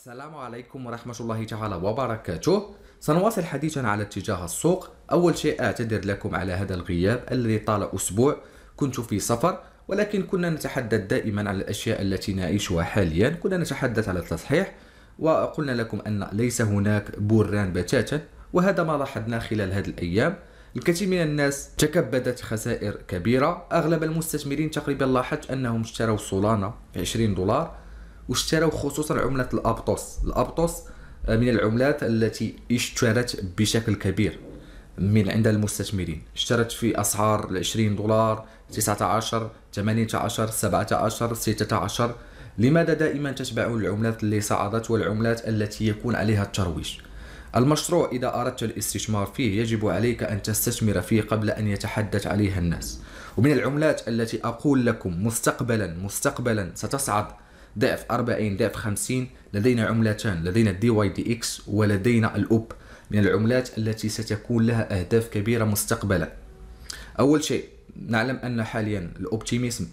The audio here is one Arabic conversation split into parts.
السلام عليكم ورحمة الله تعالى وبركاته سنواصل حديثنا على اتجاه السوق أول شيء أعتذر لكم على هذا الغياب الذي طال أسبوع كنت في سفر ولكن كنا نتحدث دائما على الأشياء التي نعيشها حاليا كنا نتحدث على التصحيح وقلنا لكم أن ليس هناك بران بتاتا وهذا ما لاحظناه خلال هذه الأيام الكثير من الناس تكبدت خسائر كبيرة أغلب المستثمرين تقريبا لاحظت أنهم اشتروا سولانا ب 20 دولار واشتروا خصوصا عمله الابطوس الابطوس آه، من العملات التي اشترت بشكل كبير من عند المستثمرين اشترت في اسعار 20 دولار 19 18 17 16 لماذا دائما تتبع العملات اللي صعدت والعملات التي يكون عليها الترويج المشروع إذا أردت الاستثمار فيه يجب عليك أن تستثمر فيه قبل أن يتحدث عليها الناس ومن العملات التي أقول لكم مستقبلا مستقبلا ستصعد ضعف 40 ضعف 50 لدينا عملتان لدينا الدي واي دي اكس ولدينا الاوب من العملات التي ستكون لها اهداف كبيره مستقبلا اول شيء نعلم ان حاليا الاوبتيميزم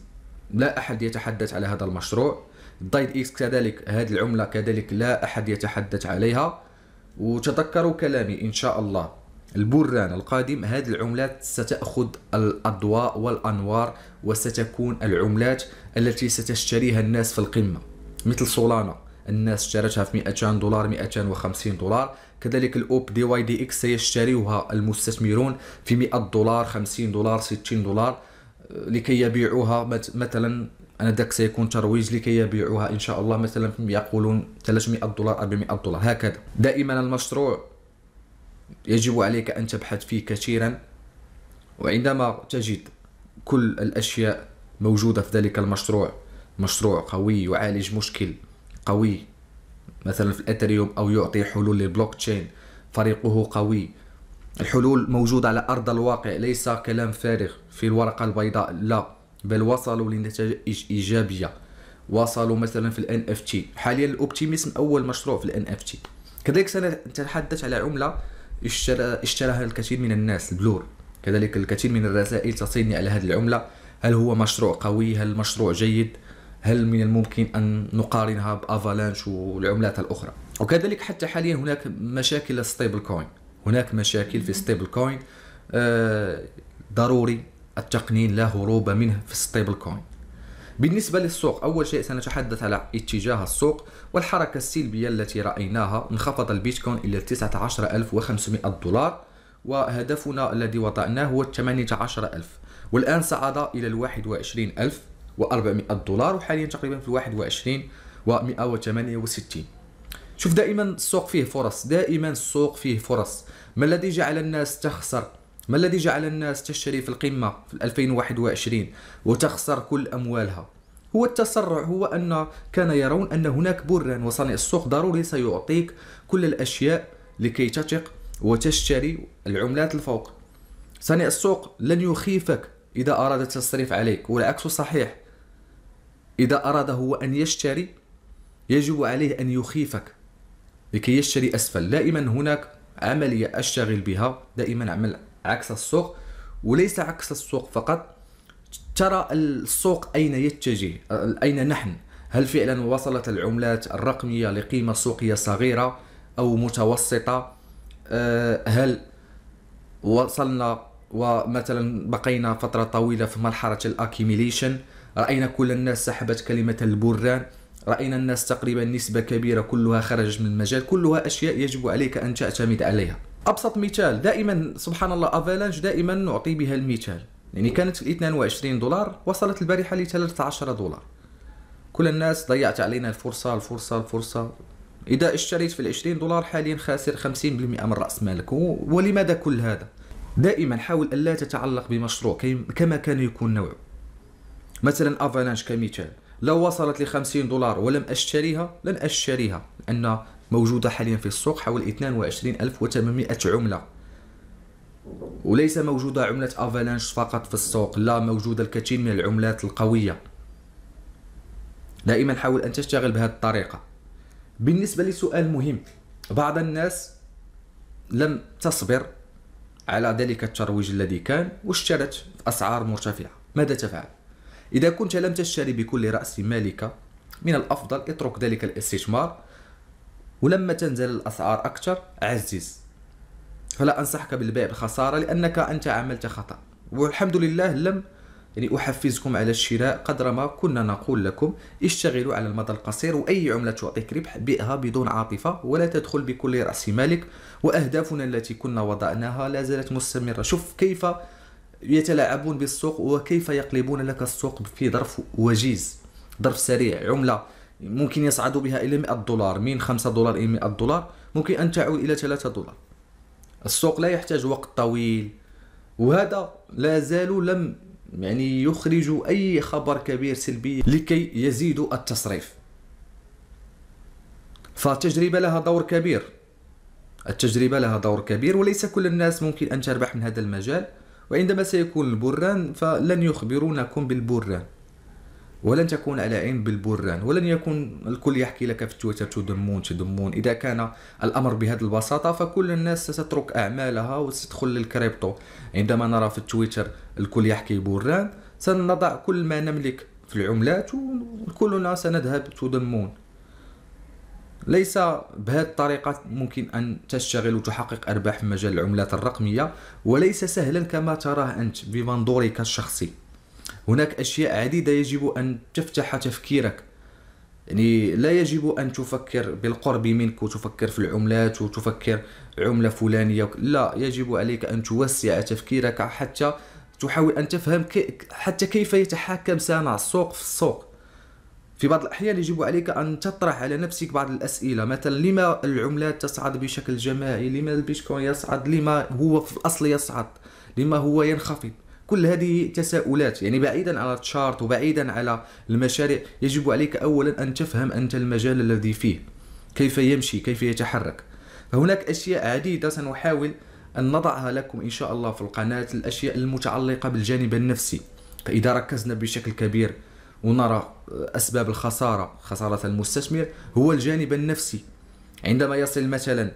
لا احد يتحدث على هذا المشروع ضايد اكس كذلك هذه العمله كذلك لا احد يتحدث عليها وتذكروا كلامي ان شاء الله البران القادم هذه العملات ستأخذ الأضواء والأنوار وستكون العملات التي ستشتريها الناس في القمة مثل سولانا الناس اشترتها في 200 دولار 250 دولار كذلك الاوب دي واي دي اكس سيشتريها المستثمرون في 100 دولار 50 دولار 60 دولار لكي يبيعوها مثلا انا داك سيكون ترويج لكي يبيعوها ان شاء الله مثلا يقولون 300 دولار 400 دولار هكذا دائما المشروع يجب عليك أن تبحث فيه كثيرا وعندما تجد كل الأشياء موجودة في ذلك المشروع مشروع قوي يعالج مشكل قوي مثلا في الأثريوم أو يعطي حلول للبلوك تشين فريقه قوي الحلول موجودة على أرض الواقع ليس كلام فارغ في الورقة البيضاء لا بل وصلوا لنتائج إيجابية وصلوا مثلا في الان اف تي حاليا الاوبتيميزم اول مشروع في الان اف تي كذلك سنتحدث على عمله اشترى اشتراها الكثير من الناس البلور كذلك الكثير من الرسائل تصلني على هذه العملة هل هو مشروع قوي هل المشروع جيد هل من الممكن أن نقارنها بأفالانش والعملات الأخرى وكذلك حتى حاليا هناك مشاكل ستيبل كوين هناك مشاكل في ستيبل كوين آه، ضروري التقنين لا هروب منه في ستيبل كوين بالنسبة للسوق أول شيء سنتحدث على اتجاه السوق والحركة السلبية التي رأيناها انخفض البيتكوين إلى 19500 دولار وهدفنا الذي وضعناه هو 18000 والآن صعد إلى ال دولار وحاليا تقريبا في 21 و 168 شوف دائما السوق فيه فرص دائما السوق فيه فرص ما الذي جعل الناس تخسر ما الذي جعل الناس تشتري في القمة في 2021 وتخسر كل أموالها هو التسرع هو أن كان يرون أن هناك برا وصانع السوق ضروري سيعطيك كل الأشياء لكي تثق وتشتري العملات الفوق صانع السوق لن يخيفك إذا أراد التصريف عليك والعكس صحيح إذا أراد هو أن يشتري يجب عليه أن يخيفك لكي يشتري أسفل دائما هناك عملية أشتغل بها دائما عمل عكس السوق وليس عكس السوق فقط ترى السوق أين يتجه أين نحن هل فعلا وصلت العملات الرقمية لقيمة سوقية صغيرة أو متوسطة آه، هل وصلنا ومثلا بقينا فترة طويلة في مرحلة الأكيميليشن رأينا كل الناس سحبت كلمة البرهان رأينا الناس تقريبا نسبة كبيرة كلها خرجت من المجال كلها أشياء يجب عليك أن تعتمد عليها ابسط مثال دائما سبحان الله افالانج دائما نعطي بها المثال يعني كانت ال 22 دولار وصلت البارحه ل 13 دولار كل الناس ضيعت علينا الفرصه الفرصه الفرصه اذا اشتريت في ال 20 دولار حاليا خاسر 50% من راس مالك ولماذا كل هذا دائما حاول الا تتعلق بمشروع كما كان يكون نوعه مثلا افالانش كمثال لو وصلت ل 50 دولار ولم اشتريها لن اشتريها لان موجودة حاليا في السوق حوالي 22800 عملة وليس موجودة عملة أفالانش فقط في السوق لا موجودة الكثير من العملات القوية دائما حاول أن تشتغل بهذه الطريقة بالنسبة لسؤال مهم بعض الناس لم تصبر على ذلك الترويج الذي كان واشترت في أسعار مرتفعة ماذا تفعل؟ إذا كنت لم تشتري بكل رأس مالك من الأفضل اترك ذلك الاستثمار ولما تنزل الاسعار اكثر عزز فلا انصحك بالبيع بخساره لانك انت عملت خطا والحمد لله لم يعني احفزكم على الشراء قدر ما كنا نقول لكم اشتغلوا على المدى القصير واي عمله تعطيك ربح بئها بدون عاطفه ولا تدخل بكل راس مالك واهدافنا التي كنا وضعناها لا زالت مستمره شوف كيف يتلاعبون بالسوق وكيف يقلبون لك السوق في ظرف وجيز ظرف سريع عمله ممكن يصعدوا بها الى 100 دولار من 5 دولار الى 100 دولار ممكن ان تعود الى 3 دولار السوق لا يحتاج وقت طويل وهذا لا زالوا لم يعني يخرجوا اي خبر كبير سلبي لكي يزيدوا التصريف فالتجربه لها دور كبير التجربه لها دور كبير وليس كل الناس ممكن ان تربح من هذا المجال وعندما سيكون البران فلن يخبرونكم بالبران ولن تكون على عين بالبران ولن يكون الكل يحكي لك في تويتر تدمون تدمون إذا كان الأمر بهذه البساطة فكل الناس ستترك أعمالها وستدخل للكريبتو عندما نرى في تويتر الكل يحكي بران سنضع كل ما نملك في العملات وكلنا سنذهب تدمون ليس بهذه الطريقة ممكن أن تشتغل وتحقق أرباح في مجال العملات الرقمية وليس سهلا كما تراه أنت بمنظورك الشخصي هناك أشياء عديدة يجب أن تفتح تفكيرك يعني لا يجب أن تفكر بالقرب منك وتفكر في العملات وتفكر عملة فلانية لا يجب عليك أن توسع تفكيرك حتى تحاول أن تفهم كي حتى كيف يتحكم صانع السوق في السوق في بعض الأحيان يجب عليك أن تطرح على نفسك بعض الأسئلة مثلا لما العملات تصعد بشكل جماعي لما البيتكوين يصعد لما هو في الأصل يصعد لما هو ينخفض كل هذه تساؤلات يعني بعيدا على التشارت وبعيدا على المشاريع يجب عليك اولا ان تفهم انت المجال الذي فيه كيف يمشي كيف يتحرك فهناك اشياء عديده سنحاول ان نضعها لكم ان شاء الله في القناه الاشياء المتعلقه بالجانب النفسي فاذا ركزنا بشكل كبير ونرى آه، اسباب الخساره خساره المستثمر هو الجانب النفسي عندما يصل مثلا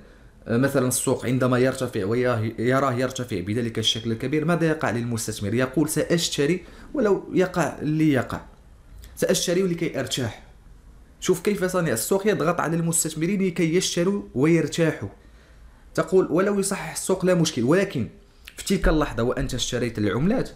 مثلا السوق عندما يرتفع ويراه يرتفع بذلك الشكل الكبير ماذا يقع للمستثمر يقول سأشتري ولو يقع لي يقع سأشتري لكي أرتاح شوف كيف صانع السوق يضغط على المستثمرين لكي يشتروا ويرتاحوا تقول ولو يصحح السوق لا مشكل ولكن في تلك اللحظة وأنت اشتريت العملات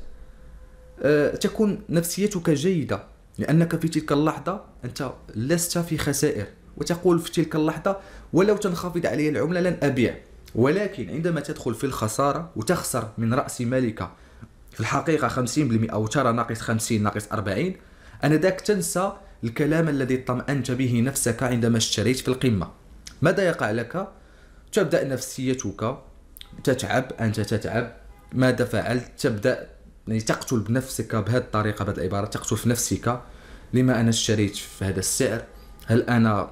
آه، تكون نفسيتك جيدة لأنك في تلك اللحظة أنت لست في خسائر وتقول في تلك اللحظة ولو تنخفض علي العملة لن أبيع ولكن عندما تدخل في الخسارة وتخسر من رأس مالك في الحقيقة 50% أو ترى ناقص 50 ناقص 40 أنا ذاك تنسى الكلام الذي اطمأنت به نفسك عندما اشتريت في القمة ماذا يقع لك؟ تبدأ نفسيتك تتعب أنت تتعب ماذا فعلت؟ تبدأ يعني تقتل بنفسك بهذه الطريقة بهذه العبارة تقتل في نفسك لما أنا اشتريت في هذا السعر هل أنا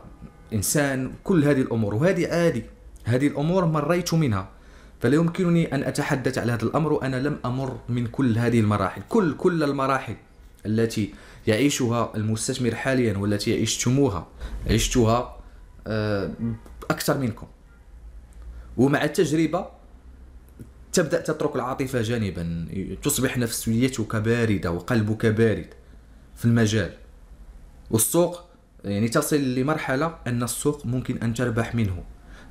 إنسان كل هذه الأمور وهذه عادي هذه الأمور مريت منها فلا يمكنني أن أتحدث على هذا الأمر وأنا لم أمر من كل هذه المراحل كل كل المراحل التي يعيشها المستثمر حاليا والتي عشتموها عشتها آه، أكثر منكم ومع التجربة تبدأ تترك العاطفة جانبا تصبح نفسيتك باردة وقلبك بارد في المجال والسوق يعني تصل لمرحله ان السوق ممكن ان تربح منه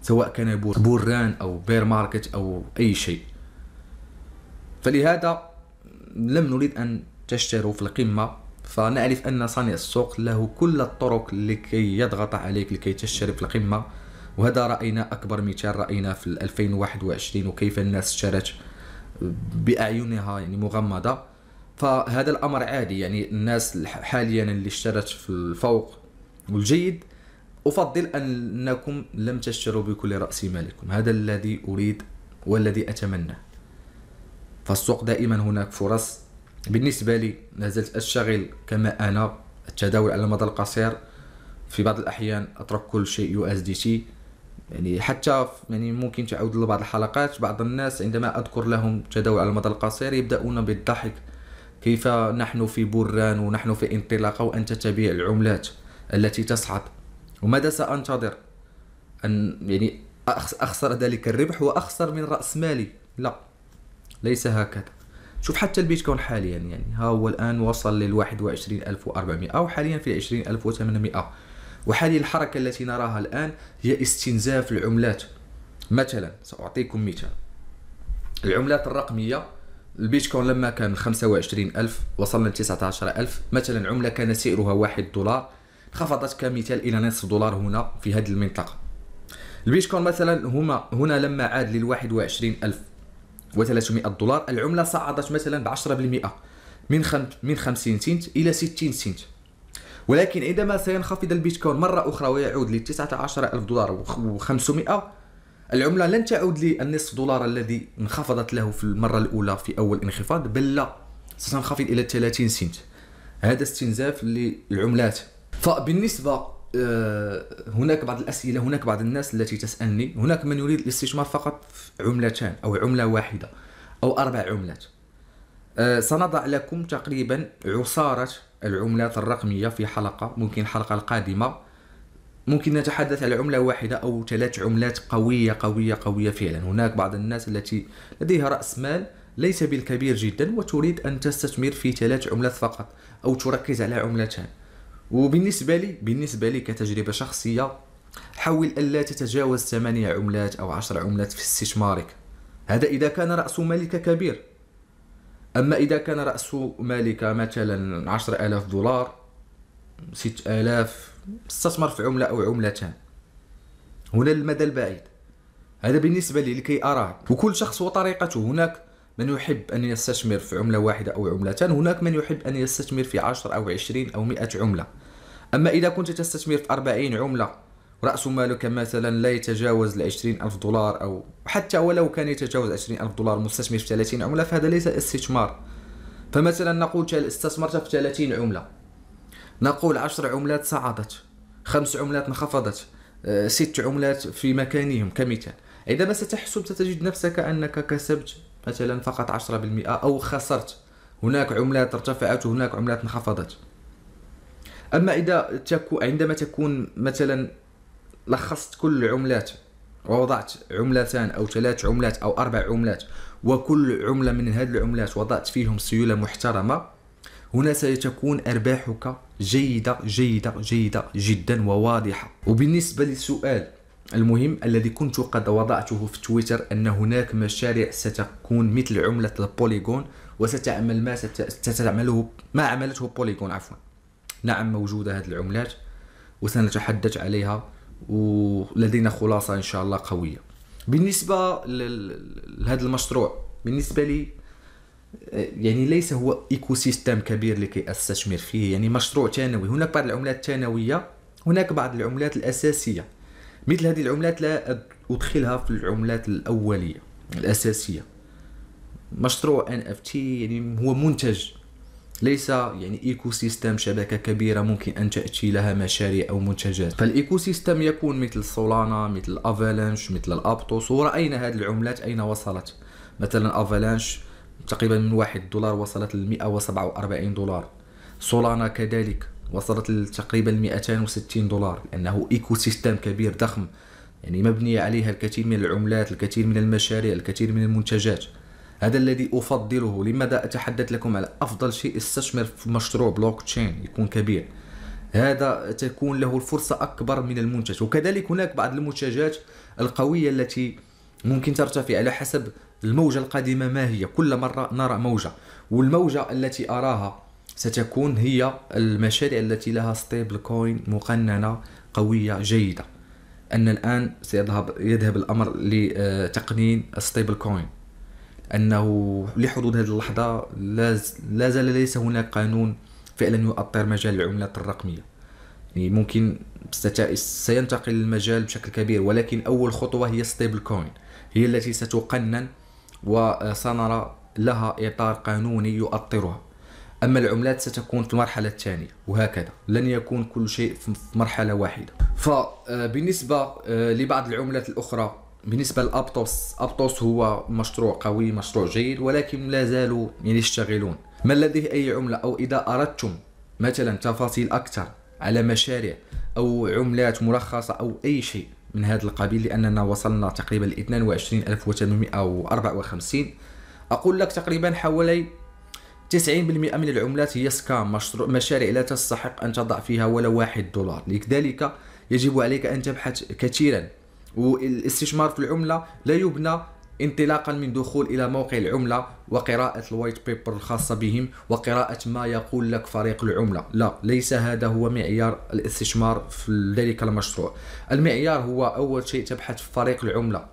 سواء كان بوران او بير ماركت او اي شيء فلهذا لم نريد ان تشتروا في القمه فنعرف ان صانع السوق له كل الطرق لكي يضغط عليك لكي تشتري في القمه وهذا راينا اكبر مثال راينا في 2021 وكيف الناس اشترت باعينها يعني مغمضه فهذا الامر عادي يعني الناس حاليا اللي اشترت في الفوق والجيد أفضل أنكم لم تشتروا بكل رأس مالكم هذا الذي أريد والذي أتمنى فالسوق دائما هناك فرص بالنسبة لي لازلت أشتغل كما أنا التداول على المدى القصير في بعض الأحيان أترك كل شيء يو اس دي تي يعني حتى يعني ممكن تعود لبعض الحلقات بعض الناس عندما أذكر لهم تداول على المدى القصير يبدأون بالضحك كيف نحن في بران ونحن في انطلاقة وأنت تبيع العملات التي تصعد وماذا سأنتظر أن يعني أخسر ذلك الربح وأخسر من رأس مالي لا ليس هكذا شوف حتى البيتكوين حاليا يعني ها هو الآن وصل لل 21400 وحاليا في 20800 وحاليا الحركة التي نراها الآن هي استنزاف العملات مثلا سأعطيكم مثال العملات الرقمية البيتكوين لما كان 25000 وصلنا ل 19000 مثلا عملة كان سعرها 1 دولار انخفضت كمثال الى نصف دولار هنا في هذه المنطقه البيتكوين مثلا هما هنا لما عاد لل 21000 و300 دولار العمله صعدت مثلا ب 10% من من 50 سنت الى 60 سنت ولكن عندما سينخفض البيتكوين مرة أخرى ويعود ل 19000 دولار و500 العملة لن تعود للنصف دولار الذي انخفضت له في المرة الأولى في أول انخفاض بل لا ستنخفض إلى 30 سنت هذا استنزاف للعملات فبالنسبه آه، هناك بعض الاسئله هناك بعض الناس التي تسالني هناك من يريد الاستثمار فقط في عملتان او عمله واحده او اربع عملات آه، سنضع لكم تقريبا عصاره العملات الرقميه في حلقه ممكن الحلقه القادمه ممكن نتحدث على عملة واحدة أو ثلاث عملات قوية قوية قوية فعلا هناك بعض الناس التي لديها رأس مال ليس بالكبير جدا وتريد أن تستثمر في ثلاث عملات فقط أو تركز على عملتان وبالنسبه لي بالنسبه لي كتجربه شخصيه حاول الا تتجاوز 8 عملات او 10 عملات في استثمارك هذا اذا كان راس مالك كبير اما اذا كان راس مالك مثلا 10000 دولار 6000 استثمر في عمله او عملتان هنا المدى البعيد هذا بالنسبه لي لكي اراه وكل شخص وطريقته هناك من يحب أن يستثمر في عملة واحدة أو عملتان هناك من يحب أن يستثمر في 10 أو 20 أو 100 عملة أما إذا كنت تستثمر في 40 عملة رأس مالك مثلا لا يتجاوز ال 20 ألف دولار أو حتى ولو كان يتجاوز 20 ألف دولار مستثمر في 30 عملة فهذا ليس استثمار فمثلا نقول استثمرت في 30 عملة نقول 10 عملات صعدت خمس عملات انخفضت آه، ست عملات في مكانهم كمثال عندما ستحسب ستجد نفسك أنك كسبت مثلا فقط 10% أو خسرت هناك عملات ارتفعت وهناك عملات انخفضت أما إذا تكو عندما تكون مثلا لخصت كل العملات ووضعت عملتان أو ثلاث عملات أو أربع عملات وكل عملة من هذه العملات وضعت فيهم سيولة محترمة هنا ستكون أرباحك جيدة جيدة جيدة جدا وواضحة وبالنسبة للسؤال المهم الذي كنت قد وضعته في تويتر أن هناك مشاريع ستكون مثل عملة البوليغون وستعمل ما ستعمله ما عملته بوليغون عفوا نعم موجودة هذه العملات وسنتحدث عليها ولدينا خلاصة إن شاء الله قوية بالنسبة لهذا المشروع بالنسبة لي يعني ليس هو ايكو سيستم كبير لكي استثمر فيه يعني مشروع ثانوي هناك بعض العملات الثانويه هناك بعض العملات الاساسيه مثل هذه العملات لا ادخلها في العملات الاوليه الاساسيه مشروع ان اف تي يعني هو منتج ليس يعني ايكو سيستم شبكه كبيره ممكن ان تاتي لها مشاريع او منتجات فالايكو سيستم يكون مثل سولانا مثل افالانش مثل الابتوس وراينا هذه العملات اين وصلت مثلا افالانش تقريبا من واحد دولار وصلت ل 147 دولار سولانا كذلك وصلت لتقريبا 260 دولار لأنه إيكو سيستم كبير ضخم يعني مبنية عليها الكثير من العملات الكثير من المشاريع الكثير من المنتجات هذا الذي أفضله لماذا أتحدث لكم على أفضل شيء استثمر في مشروع بلوك تشين يكون كبير هذا تكون له الفرصة أكبر من المنتج وكذلك هناك بعض المنتجات القوية التي ممكن ترتفع على حسب الموجة القادمة ما هي كل مرة نرى موجة والموجة التي أراها ستكون هي المشاريع التي لها ستيبل كوين مقننة قوية جيدة أن الآن سيذهب يذهب الأمر لتقنين الستيبل كوين أنه لحدود هذه اللحظة لا زال ليس هناك قانون فعلا يؤطر مجال العملات الرقمية يعني ممكن سينتقل المجال بشكل كبير ولكن أول خطوة هي ستيبل كوين هي التي ستقنن وسنرى لها إطار قانوني يؤطرها أما العملات ستكون في المرحلة الثانية وهكذا لن يكون كل شيء في مرحلة واحدة فبالنسبة آه، آه، لبعض العملات الأخرى بالنسبه لابطوس ابطوس هو مشروع قوي مشروع جيد ولكن لا زالوا يشتغلون ما لديه اي عمله او اذا اردتم مثلا تفاصيل اكثر على مشاريع او عملات مرخصه او اي شيء من هذا القبيل لاننا وصلنا تقريبا ل 22854 اقول لك تقريبا حوالي 90% من العملات هي سكام مشروع مشاريع لا تستحق أن تضع فيها ولا واحد دولار لذلك يجب عليك أن تبحث كثيرا والاستثمار في العملة لا يبنى انطلاقا من دخول الى موقع العمله وقراءه الوايت بيبر الخاصه بهم وقراءه ما يقول لك فريق العمله لا ليس هذا هو معيار الاستثمار في ذلك المشروع المعيار هو اول شيء تبحث في فريق العمله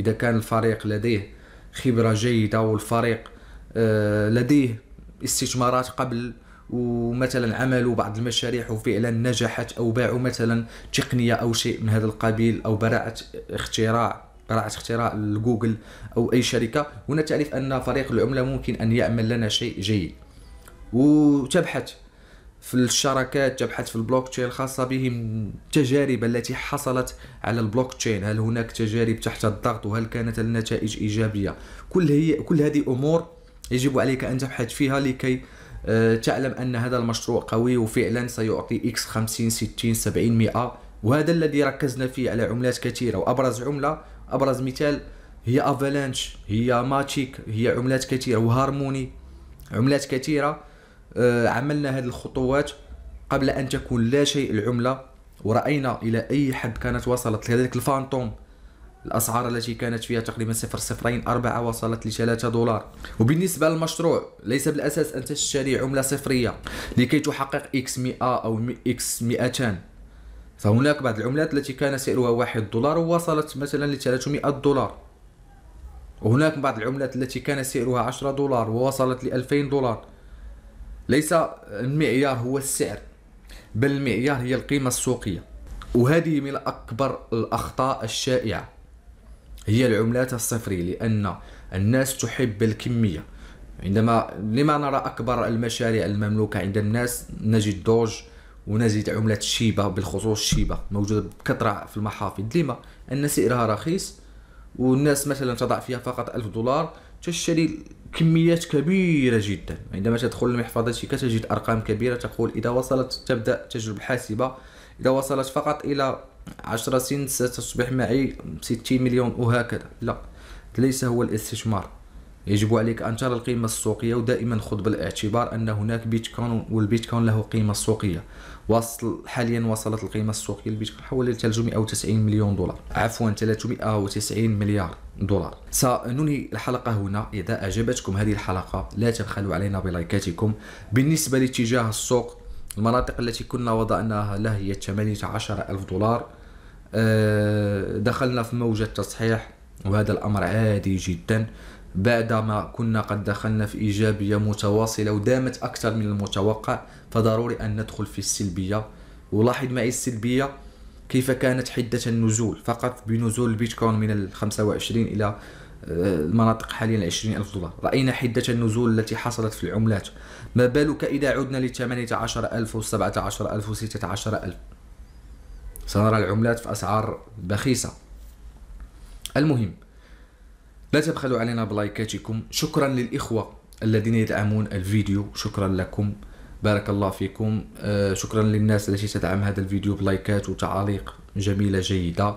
اذا كان الفريق لديه خبره جيده والفريق آه، لديه استثمارات قبل ومثلا عملوا بعض المشاريع وفعلا نجحت او باعوا مثلا تقنيه او شيء من هذا القبيل او براءه اختراع براءه اختراع لجوجل او اي شركه هنا تعرف ان فريق العمله ممكن ان يعمل لنا شيء جيد وتبحث في الشراكات تبحث في البلوك تشين الخاصة بهم التجارب التي حصلت على البلوك تشين هل هناك تجارب تحت الضغط وهل كانت النتائج إيجابية كل, هي كل هذه أمور يجب عليك أن تبحث فيها لكي آه، تعلم أن هذا المشروع قوي وفعلا سيعطي إكس 50 60 70 100 وهذا الذي ركزنا فيه على عملات كثيرة وأبرز عملة أبرز مثال هي أفالانش هي ماتشيك هي عملات كثيرة وهارموني عملات كثيرة آه، عملنا هذه الخطوات قبل أن تكون لا شيء العملة ورأينا إلى أي حد كانت وصلت لذلك الفانتوم الأسعار التي كانت فيها تقريبا صفر صفرين أربعة وصلت لثلاثة دولار وبالنسبة للمشروع ليس بالأساس أن تشتري عملة صفرية لكي تحقق إكس 100 أو إكس 200 فهناك بعض العملات التي كان سعرها واحد دولار ووصلت مثلا ل 300 دولار وهناك بعض العملات التي كان سعرها 10 دولار ووصلت ل 2000 دولار ليس المعيار هو السعر بل المعيار هي القيمة السوقية وهذه من أكبر الأخطاء الشائعة هي العملات الصفرية لأن الناس تحب الكمية عندما لما نرى أكبر المشاريع المملوكة عند الناس نجد دوج ونجد عملة شيبة بالخصوص شيبة موجودة بكثرة في المحافظ لما أن سعرها رخيص والناس مثلا تضع فيها فقط ألف دولار تشتري كميات كبيرة جدا عندما تدخل المحفظة تجد أرقام كبيرة تقول إذا وصلت تبدأ تجربة حاسبة إذا وصلت فقط إلى 10 سنين ستصبح معي 60 مليون وهكذا لا ليس هو الاستثمار يجب عليك أن ترى القيمة السوقية ودائما خذ بالاعتبار أن هناك بيتكوين والبيتكوين له قيمة سوقية وصل حاليا وصلت القيمة السوقية للبيتكوين حوالي 390 مليون دولار عفوا 390 مليار دولار سننهي الحلقة هنا إذا أعجبتكم هذه الحلقة لا تبخلوا علينا بلايكاتكم بالنسبة لاتجاه السوق المناطق التي كنا وضعناها لها هي 18 ألف دولار آه، دخلنا في موجة تصحيح وهذا الأمر عادي جدا بعدما كنا قد دخلنا في إيجابية متواصلة ودامت أكثر من المتوقع فضروري أن ندخل في السلبية ولاحظ معي السلبية كيف كانت حدة النزول فقط بنزول البيتكوين من 25 إلى المناطق حاليا 20 ألف دولار رأينا حدة النزول التي حصلت في العملات ما بالك إذا عدنا ل 18 ألف و 17 ألف و 16 ألف سنرى العملات في أسعار بخيسة المهم لا تبخلوا علينا بلايكاتكم شكرا للإخوة الذين يدعمون الفيديو شكرا لكم بارك الله فيكم آه، شكرا للناس التي تدعم هذا الفيديو بلايكات وتعاليق جميلة جيدة